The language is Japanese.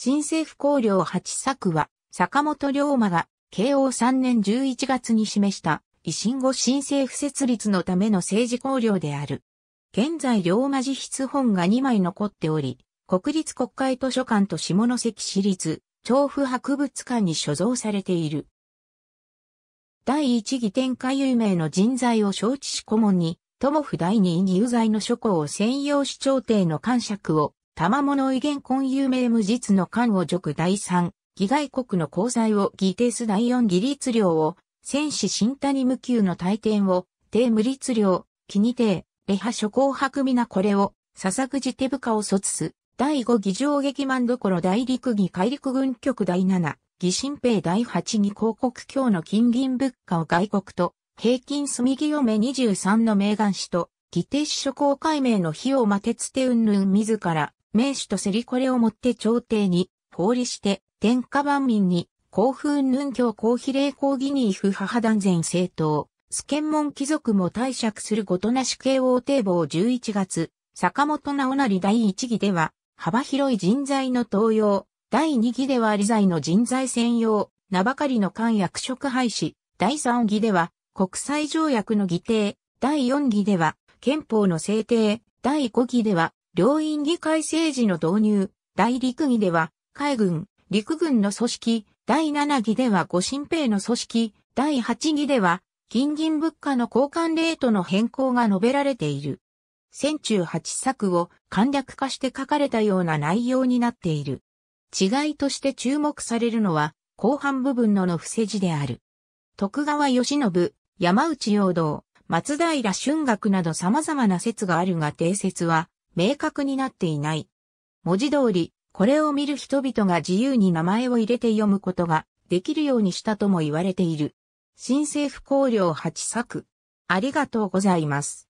新政府綱領8作は、坂本龍馬が、慶応3年11月に示した、維新後新政府設立のための政治綱領である。現在龍馬自筆本が2枚残っており、国立国会図書館と下関市立、調布博物館に所蔵されている。第一義天下有名の人材を承知し顧問に、友府第二義有罪の諸侯を専用市朝廷の官爵を、玉物威厳婚有名無実の官を辱第三、義外国の交際を義定す第四義律領を、戦士新谷無休の大典を、帝無律領、気に定、礼派諸行白皆これを、笹く寺手深を卒す、第五義上劇満所こ大陸義海陸軍局第七、義新兵第八議広告教の金銀物価を外国と、平均住木嫁23の名願士と、義定司諸公解明の費用まてつてうん自ら、名手とセリコレをもって朝廷に、法理して、天下万民に、興風 n u 教公比例公義に異不母断然政党、スケンモン貴族も退釈することなし慶応堤防11月、坂本直成第1義では、幅広い人材の登用、第2義では理財の人材専用、名ばかりの官役職廃止、第3義では、国際条約の議定、第4義では、憲法の制定、第5義では、両院議会政治の導入、大陸議では、海軍、陸軍の組織、第七議では五神兵の組織、第八議では、近銀物価の交換レートの変更が述べられている。戦中八作を簡略化して書かれたような内容になっている。違いとして注目されるのは、後半部分のの伏せ字である。徳川義信、山内陽道、松平春学など様々な説があるが定説は、明確になっていない。文字通り、これを見る人々が自由に名前を入れて読むことができるようにしたとも言われている。新政府綱領8作。ありがとうございます。